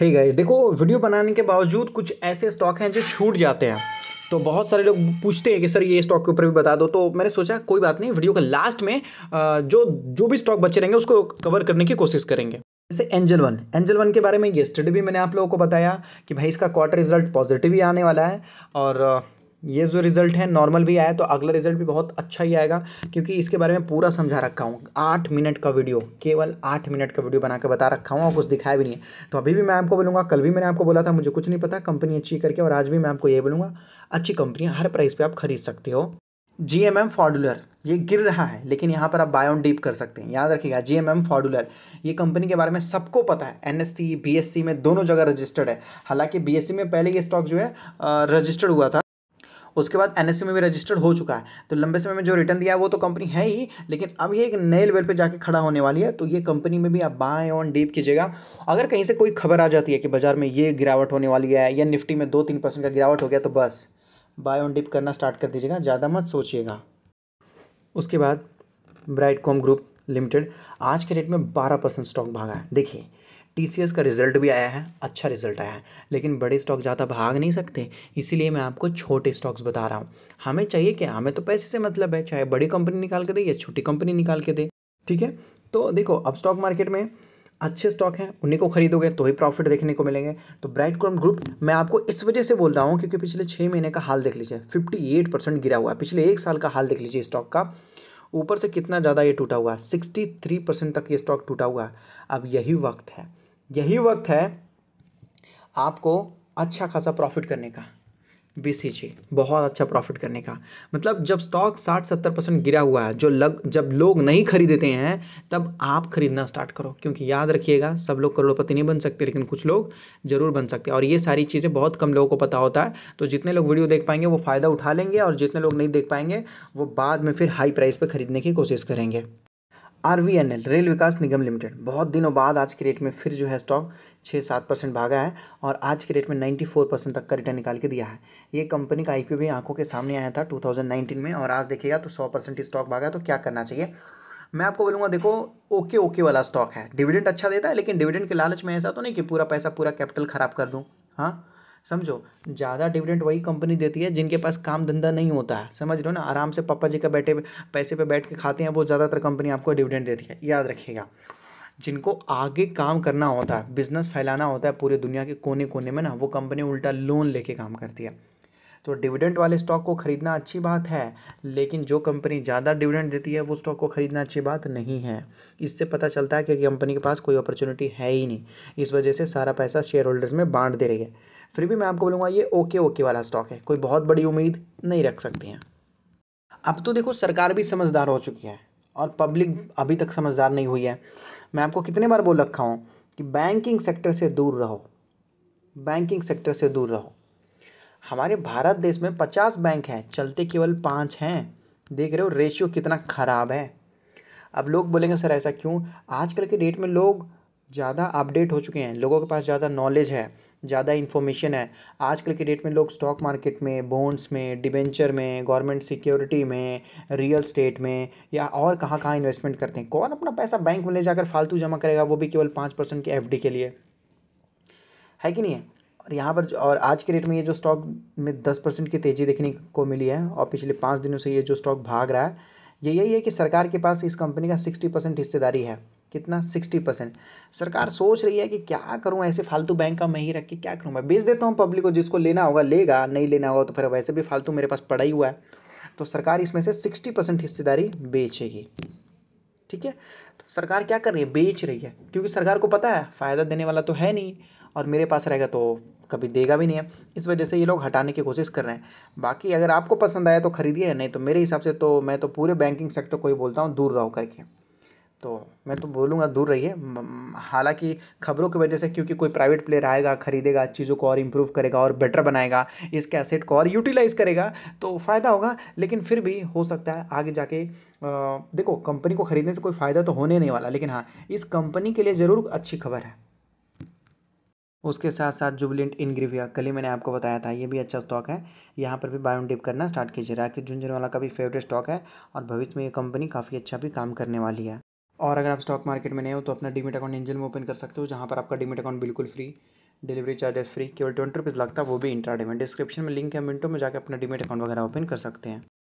हे hey guys देखो video बनाने के बावजूद कुछ ऐसे स्टॉक हैं जो छूट जाते हैं तो बहुत सारे लोग पूछते हैं कि सर ये स्टॉक के ऊपर भी बता दो तो मैंने सोचा कोई बात नहीं वीडियो के लास्ट में जो जो भी स्टॉक बचे रहेंगे उसको कवर करने की कोशिश करेंगे जैसे एंजल वन एंजल वन के बारे में ये स्टडी भी मैंने आप लोगों को बताया कि भाई इसका क्वार्टर रिजल्ट पॉजिटिव ही आने वाला है और ये जो रिज़ल्ट है नॉर्मल भी आया तो अगला रिज़ल्ट भी बहुत अच्छा ही आएगा क्योंकि इसके बारे में पूरा समझा रखा हूँ आठ मिनट का वीडियो केवल आठ मिनट का वीडियो बना के बता रखा हूँ और कुछ दिखाया भी नहीं है तो अभी भी मैं आपको बोलूँगा कल भी मैंने आपको बोला था मुझे कुछ नहीं पता कंपनी अच्छी करके और आज भी मैं आपको ये बोलूँगा अच्छी कंपनी हर प्राइस पर आप खरीद सकते हो जी एम एम फॉर्डुलर ये गिर रहा है लेकिन यहाँ पर आप बाय ऑन डीप कर सकते हैं याद रखिएगा जी एम एम फॉर्डुलर ये कंपनी के बारे में सबको पता है N S C B S C में दोनों जगह रजिस्टर्ड है हालांकि बी एस सी में पहले ये स्टॉक जो है रजिस्टर्ड हुआ था उसके बाद एन e में भी रजिस्टर्ड हो चुका है तो लंबे समय में जो रिटर्न दिया वो तो कंपनी है ही लेकिन अब ये एक नए लेवल पर जाके खड़ा होने वाली है तो ये कंपनी में भी आप बाय ऑन डीप कीजिएगा अगर कहीं से कोई खबर आ जाती है कि बाजार में ये गिरावट होने वाली है या निफ्टी में दो तीन परसेंट का गिरावट हो गया तो बस बाय ऑन डिप करना स्टार्ट कर दीजिएगा ज़्यादा मत सोचिएगा उसके बाद ब्राइट कॉम ग्रुप लिमिटेड आज के डेट में बारह परसेंट स्टॉक भागा है देखिए टी का रिजल्ट भी आया है अच्छा रिजल्ट आया है लेकिन बड़े स्टॉक ज़्यादा भाग नहीं सकते इसीलिए मैं आपको छोटे स्टॉक्स बता रहा हूँ हमें चाहिए कि हमें तो पैसे से मतलब है चाहे बड़ी कंपनी निकाल के दे या छोटी कंपनी निकाल के दे ठीक है तो देखो अब स्टॉक मार्केट में अच्छे स्टॉक हैं उन्हीं को खरीदोगे तो ही प्रॉफिट देखने को मिलेंगे तो ब्राइट क्रॉन ग्रुप मैं आपको इस वजह से बोल रहा हूँ क्योंकि पिछले छः महीने का हाल देख लीजिए फिफ्टी एट परसेंट गिरा हुआ है पिछले एक साल का हाल देख लीजिए स्टॉक का ऊपर से कितना ज़्यादा ये टूटा हुआ है सिक्सटी थ्री परसेंट तक ये स्टॉक टूटा हुआ है अब यही वक्त है यही वक्त है आपको अच्छा खासा प्रॉफिट करने का बी बहुत अच्छा प्रॉफिट करने का मतलब जब स्टॉक 60-70 परसेंट गिरा हुआ है जो लग जब लोग नहीं खरीदते हैं तब आप खरीदना स्टार्ट करो क्योंकि याद रखिएगा सब लोग करोड़पति नहीं बन सकते लेकिन कुछ लोग ज़रूर बन सकते हैं और ये सारी चीज़ें बहुत कम लोगों को पता होता है तो जितने लोग वीडियो देख पाएंगे वो फ़ायदा उठा लेंगे और जितने लोग नहीं देख पाएंगे वो बाद में फिर हाई प्राइस पर खरीदने की कोशिश करेंगे R V N L Rail Vikas Nigam Limited बहुत दिनों बाद आज के रेट में फिर जो है स्टॉक छः सात परसेंट भागा है और आज के रेट में नाइन्टी फोर परसेंट तक का रिटर्न निकाल के दिया है ये कंपनी का आईपीओ भी आंखों के सामने आया था टू थाउजेंड नाइनटीन में और आज देखिएगा तो सौ परसेंट स्टॉक भागा तो क्या करना चाहिए मैं आपको बोलूँगा देखो ओके ओके वाला स्टॉक है डिविडेंड अच्छा देता है लेकिन डिविडेंड के लालच में ऐसा तो नहीं कि पूरा पैसा पूरा कैपिटल ख़राब कर दूँ हाँ समझो ज़्यादा डिविडेंड वही कंपनी देती है जिनके पास काम धंधा नहीं होता है समझ लो ना आराम से पापा जी का बैठे पैसे पे बैठ के खाते हैं वो ज़्यादातर कंपनी आपको डिविडेंड देती है याद रखिएगा जिनको आगे काम करना होता है बिजनेस फैलाना होता है पूरी दुनिया के कोने कोने में ना वो कंपनी उल्टा लोन लेके काम करती है तो डिविडेंड वाले स्टॉक को खरीदना अच्छी बात है लेकिन जो कंपनी ज़्यादा डिविडेंड देती है वो स्टॉक को खरीदना अच्छी बात नहीं है इससे पता चलता है कि कंपनी के पास कोई अपॉर्चुनिटी है ही नहीं इस वजह से सारा पैसा शेयर होल्डर्स में बांट दे रही है फिर भी मैं आपको बोलूँगा ये ओके ओके वाला स्टॉक है कोई बहुत बड़ी उम्मीद नहीं रख सकते हैं अब तो देखो सरकार भी समझदार हो चुकी है और पब्लिक अभी तक समझदार नहीं हुई है मैं आपको कितने बार बोल रखा हूँ कि बैंकिंग सेक्टर से दूर रहो बैंकिंग सेक्टर से दूर रहो हमारे भारत देश में पचास बैंक हैं चलते केवल पाँच हैं देख रहे हो रेशियो कितना ख़राब है अब लोग बोलेंगे सर ऐसा क्यों आजकल के डेट में लोग ज़्यादा अपडेट हो चुके हैं लोगों के पास ज़्यादा नॉलेज है ज़्यादा इन्फॉर्मेशन है आजकल के डेट में लोग स्टॉक मार्केट में बॉन्ड्स में डिबेंचर में गवर्नमेंट सिक्योरिटी में रियल स्टेट में या और कहाँ कहाँ इन्वेस्टमेंट करते हैं कौन अपना पैसा बैंक में ले जाकर फालतू जमा करेगा वो भी केवल पाँच परसेंट के एफ के लिए है कि नहीं है और यहाँ पर और आज के रेट में ये जो स्टॉक में दस परसेंट की तेज़ी देखने को मिली है और पिछले पाँच दिनों से ये जो स्टॉक भाग रहा है ये यही है कि सरकार के पास इस कंपनी का सिक्सटी परसेंट हिस्सेदारी है कितना सिक्सटी परसेंट सरकार सोच रही है कि क्या करूँ ऐसे फालतू बैंक का मैं ही रख के क्या करूँ मैं बेच देता हूँ पब्लिक को जिसको लेना होगा लेगा नहीं लेना होगा तो फिर वैसे भी फालतू मेरे पास पड़ा ही हुआ है तो सरकार इसमें से सिक्सटी परसेंट हिस्सेदारी बेचेगी ठीक है तो सरकार क्या कर रही है बेच रही है क्योंकि सरकार को पता है फ़ायदा देने वाला तो है नहीं और मेरे पास रहेगा तो कभी देगा भी नहीं है इस वजह से ये लोग हटाने की कोशिश कर रहे हैं बाकी अगर आपको पसंद आया तो खरीदिए नहीं तो मेरे हिसाब से तो मैं तो पूरे बैंकिंग सेक्टर को ही बोलता हूँ दूर रहो करके तो मैं तो बोलूँगा दूर रहिए हालांकि खबरों की वजह से क्योंकि कोई प्राइवेट प्लेयर आएगा खरीदेगा चीज़ों को और इम्प्रूव करेगा और बेटर बनाएगा इसके एसेट को और यूटिलाइज़ करेगा तो फ़ायदा होगा लेकिन फिर भी हो सकता है आगे जाके आ, देखो कंपनी को ख़रीदने से कोई फ़ायदा तो होने नहीं वाला लेकिन हाँ इस कंपनी के लिए ज़रूर अच्छी खबर है उसके साथ साथ जुबलेंट इनग्रीविया कल ही मैंने आपको बताया था ये भी अच्छा स्टॉक है यहाँ पर भी बायोन डिप करना स्टार्ट कीजिए राकेश झुंझुनवाला का भी फेवरेट स्टॉक है और भविष्य में ये कंपनी काफ़ी अच्छा भी काम करने वाली है और अगर आप स्टॉक मार्केट में नहीं हो तो अपना डीमेट अकाउंट एंजल में ओपन कर सकते हो जहाँ पर आपका डीमेट अकाउंट बिल्कुल फ्री डिलीवरी चार्जेस फ्री केवल ट्वेंटी रुपीज़ लगता है वो भी इंट्राडे में डिस्क्रिप्शन में लिंक है मिनटों में जाकर अपना डीमेट अकाउंट वगैरह ओपन कर सकते हैं